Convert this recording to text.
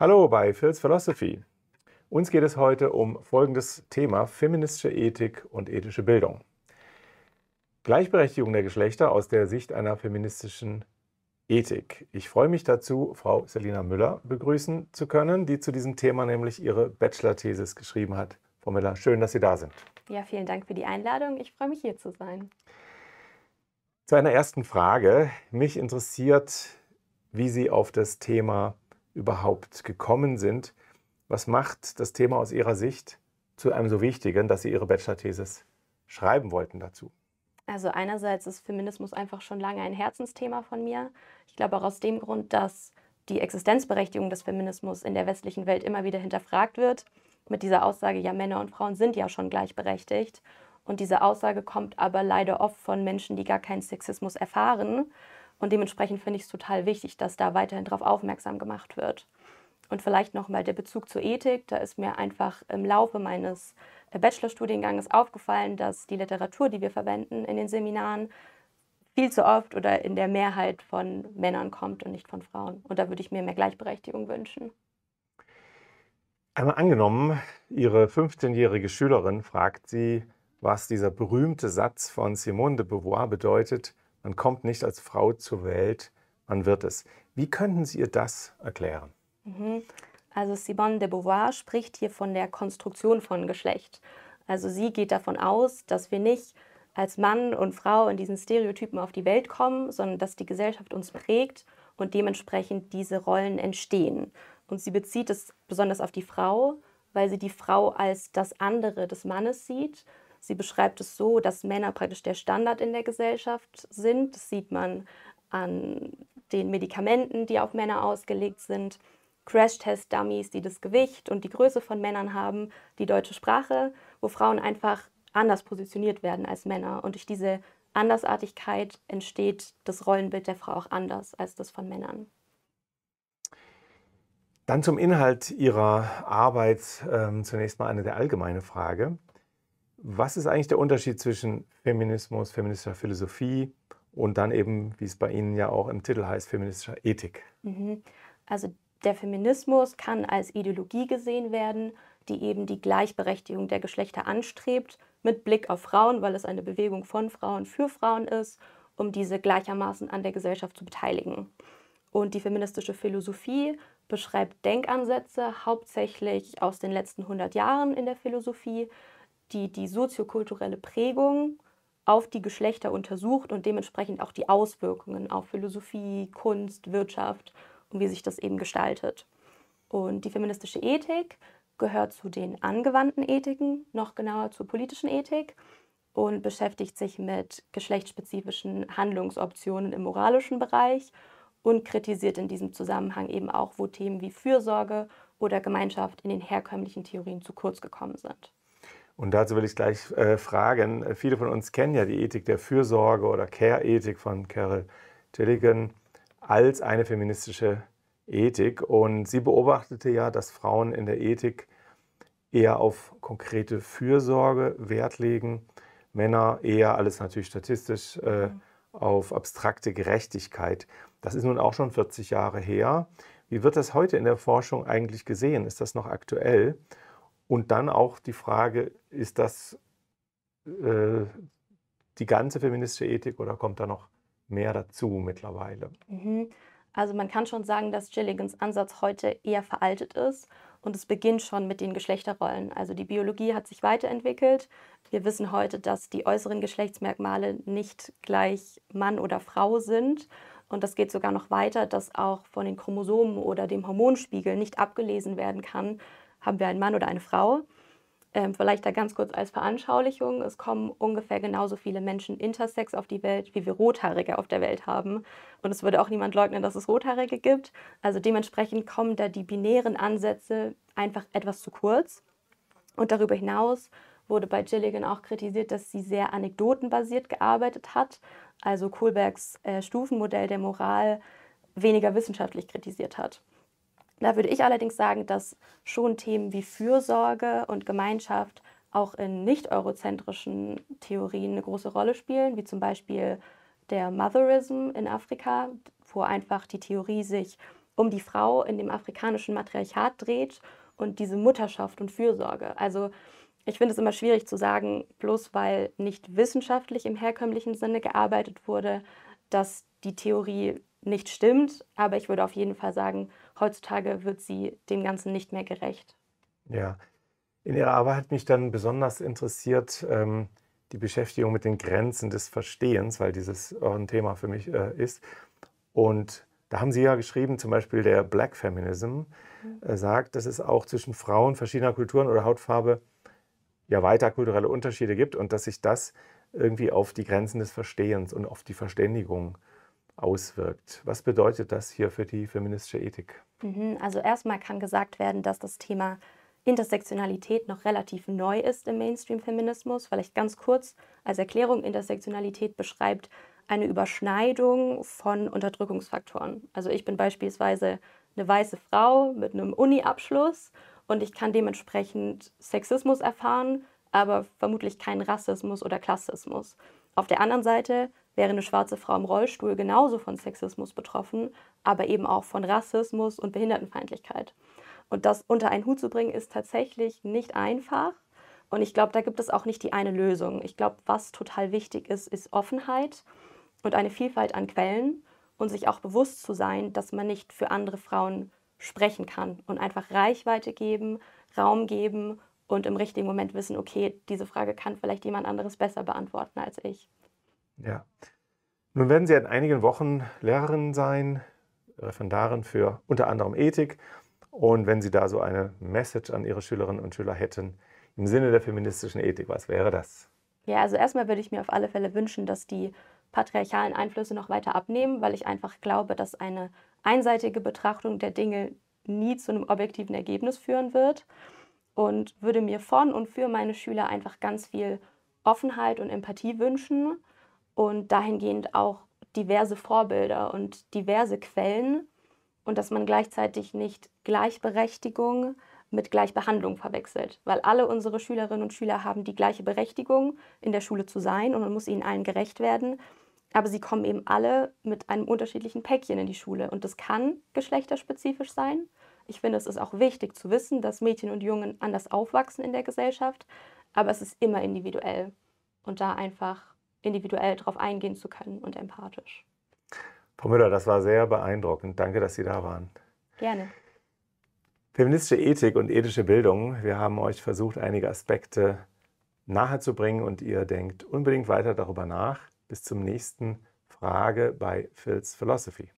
Hallo bei Phil's Philosophy. Uns geht es heute um folgendes Thema: feministische Ethik und ethische Bildung. Gleichberechtigung der Geschlechter aus der Sicht einer feministischen Ethik. Ich freue mich dazu, Frau Selina Müller begrüßen zu können, die zu diesem Thema nämlich ihre Bachelor-Thesis geschrieben hat. Frau Müller, schön, dass Sie da sind. Ja, vielen Dank für die Einladung. Ich freue mich, hier zu sein. Zu einer ersten Frage. Mich interessiert, wie Sie auf das Thema überhaupt gekommen sind. Was macht das Thema aus Ihrer Sicht zu einem so wichtigen, dass Sie Ihre Bachelor-Thesis schreiben wollten dazu? Also einerseits ist Feminismus einfach schon lange ein Herzensthema von mir. Ich glaube auch aus dem Grund, dass die Existenzberechtigung des Feminismus in der westlichen Welt immer wieder hinterfragt wird. Mit dieser Aussage, ja, Männer und Frauen sind ja schon gleichberechtigt. Und diese Aussage kommt aber leider oft von Menschen, die gar keinen Sexismus erfahren und dementsprechend finde ich es total wichtig, dass da weiterhin darauf aufmerksam gemacht wird. Und vielleicht nochmal der Bezug zur Ethik. Da ist mir einfach im Laufe meines äh, Bachelorstudienganges aufgefallen, dass die Literatur, die wir verwenden in den Seminaren, viel zu oft oder in der Mehrheit von Männern kommt und nicht von Frauen. Und da würde ich mir mehr Gleichberechtigung wünschen. Einmal angenommen, Ihre 15-jährige Schülerin fragt Sie, was dieser berühmte Satz von Simone de Beauvoir bedeutet, man kommt nicht als Frau zur Welt, man wird es. Wie könnten Sie ihr das erklären? Mhm. Also Simone de Beauvoir spricht hier von der Konstruktion von Geschlecht. Also sie geht davon aus, dass wir nicht als Mann und Frau in diesen Stereotypen auf die Welt kommen, sondern dass die Gesellschaft uns prägt und dementsprechend diese Rollen entstehen. Und sie bezieht es besonders auf die Frau, weil sie die Frau als das andere des Mannes sieht Sie beschreibt es so, dass Männer praktisch der Standard in der Gesellschaft sind. Das sieht man an den Medikamenten, die auf Männer ausgelegt sind, Crash-Test-Dummies, die das Gewicht und die Größe von Männern haben, die deutsche Sprache, wo Frauen einfach anders positioniert werden als Männer. Und durch diese Andersartigkeit entsteht das Rollenbild der Frau auch anders als das von Männern. Dann zum Inhalt Ihrer Arbeit ähm, zunächst mal eine der allgemeine Frage. Was ist eigentlich der Unterschied zwischen Feminismus, feministischer Philosophie und dann eben, wie es bei Ihnen ja auch im Titel heißt, feministischer Ethik? Mhm. Also der Feminismus kann als Ideologie gesehen werden, die eben die Gleichberechtigung der Geschlechter anstrebt, mit Blick auf Frauen, weil es eine Bewegung von Frauen für Frauen ist, um diese gleichermaßen an der Gesellschaft zu beteiligen. Und die feministische Philosophie beschreibt Denkansätze hauptsächlich aus den letzten 100 Jahren in der Philosophie die, die soziokulturelle Prägung auf die Geschlechter untersucht und dementsprechend auch die Auswirkungen auf Philosophie, Kunst, Wirtschaft und wie sich das eben gestaltet. Und die feministische Ethik gehört zu den angewandten Ethiken, noch genauer zur politischen Ethik und beschäftigt sich mit geschlechtsspezifischen Handlungsoptionen im moralischen Bereich und kritisiert in diesem Zusammenhang eben auch, wo Themen wie Fürsorge oder Gemeinschaft in den herkömmlichen Theorien zu kurz gekommen sind. Und dazu will ich gleich äh, fragen, äh, viele von uns kennen ja die Ethik der Fürsorge oder Care-Ethik von Carol Tilligan als eine feministische Ethik. Und sie beobachtete ja, dass Frauen in der Ethik eher auf konkrete Fürsorge Wert legen, Männer eher, alles natürlich statistisch, äh, mhm. auf abstrakte Gerechtigkeit. Das ist nun auch schon 40 Jahre her. Wie wird das heute in der Forschung eigentlich gesehen? Ist das noch aktuell? Und dann auch die Frage, ist das äh, die ganze feministische Ethik oder kommt da noch mehr dazu mittlerweile? Mhm. Also man kann schon sagen, dass Gilligans Ansatz heute eher veraltet ist und es beginnt schon mit den Geschlechterrollen. Also die Biologie hat sich weiterentwickelt. Wir wissen heute, dass die äußeren Geschlechtsmerkmale nicht gleich Mann oder Frau sind. Und das geht sogar noch weiter, dass auch von den Chromosomen oder dem Hormonspiegel nicht abgelesen werden kann, haben wir einen Mann oder eine Frau. Ähm, vielleicht da ganz kurz als Veranschaulichung. Es kommen ungefähr genauso viele Menschen intersex auf die Welt, wie wir Rothaarige auf der Welt haben. Und es würde auch niemand leugnen, dass es Rothaarige gibt. Also dementsprechend kommen da die binären Ansätze einfach etwas zu kurz. Und darüber hinaus wurde bei Gilligan auch kritisiert, dass sie sehr anekdotenbasiert gearbeitet hat, also Kohlbergs äh, Stufenmodell der Moral weniger wissenschaftlich kritisiert hat. Da würde ich allerdings sagen, dass schon Themen wie Fürsorge und Gemeinschaft auch in nicht-eurozentrischen Theorien eine große Rolle spielen, wie zum Beispiel der Motherism in Afrika, wo einfach die Theorie sich um die Frau in dem afrikanischen Matriarchat dreht und diese Mutterschaft und Fürsorge. Also ich finde es immer schwierig zu sagen, bloß weil nicht wissenschaftlich im herkömmlichen Sinne gearbeitet wurde, dass die Theorie nicht stimmt, aber ich würde auf jeden Fall sagen, heutzutage wird sie dem Ganzen nicht mehr gerecht. Ja, in Ihrer Arbeit hat mich dann besonders interessiert ähm, die Beschäftigung mit den Grenzen des Verstehens, weil dieses ein Thema für mich äh, ist. Und da haben Sie ja geschrieben, zum Beispiel der Black Feminism mhm. äh, sagt, dass es auch zwischen Frauen verschiedener Kulturen oder Hautfarbe ja weiter kulturelle Unterschiede gibt und dass sich das irgendwie auf die Grenzen des Verstehens und auf die Verständigung auswirkt. Was bedeutet das hier für die feministische Ethik? Mhm, also erstmal kann gesagt werden, dass das Thema Intersektionalität noch relativ neu ist im Mainstream-Feminismus. Vielleicht ganz kurz als Erklärung, Intersektionalität beschreibt eine Überschneidung von Unterdrückungsfaktoren. Also ich bin beispielsweise eine weiße Frau mit einem Uni-Abschluss und ich kann dementsprechend Sexismus erfahren, aber vermutlich keinen Rassismus oder Klassismus. Auf der anderen Seite wäre eine schwarze Frau im Rollstuhl genauso von Sexismus betroffen, aber eben auch von Rassismus und Behindertenfeindlichkeit. Und das unter einen Hut zu bringen, ist tatsächlich nicht einfach. Und ich glaube, da gibt es auch nicht die eine Lösung. Ich glaube, was total wichtig ist, ist Offenheit und eine Vielfalt an Quellen und sich auch bewusst zu sein, dass man nicht für andere Frauen sprechen kann und einfach Reichweite geben, Raum geben und im richtigen Moment wissen, okay, diese Frage kann vielleicht jemand anderes besser beantworten als ich. Ja. Nun werden Sie in einigen Wochen Lehrerin sein, Referendarin für unter anderem Ethik. Und wenn Sie da so eine Message an Ihre Schülerinnen und Schüler hätten, im Sinne der feministischen Ethik, was wäre das? Ja, also erstmal würde ich mir auf alle Fälle wünschen, dass die patriarchalen Einflüsse noch weiter abnehmen, weil ich einfach glaube, dass eine einseitige Betrachtung der Dinge nie zu einem objektiven Ergebnis führen wird und würde mir von und für meine Schüler einfach ganz viel Offenheit und Empathie wünschen und dahingehend auch diverse Vorbilder und diverse Quellen und dass man gleichzeitig nicht Gleichberechtigung mit Gleichbehandlung verwechselt, weil alle unsere Schülerinnen und Schüler haben die gleiche Berechtigung, in der Schule zu sein und man muss ihnen allen gerecht werden, aber sie kommen eben alle mit einem unterschiedlichen Päckchen in die Schule und das kann geschlechterspezifisch sein. Ich finde, es ist auch wichtig zu wissen, dass Mädchen und Jungen anders aufwachsen in der Gesellschaft, aber es ist immer individuell und da einfach individuell darauf eingehen zu können und empathisch. Frau Müller, das war sehr beeindruckend. Danke, dass Sie da waren. Gerne. Feministische Ethik und ethische Bildung. Wir haben euch versucht, einige Aspekte nahezubringen und ihr denkt unbedingt weiter darüber nach. Bis zum nächsten Frage bei Phil's Philosophy.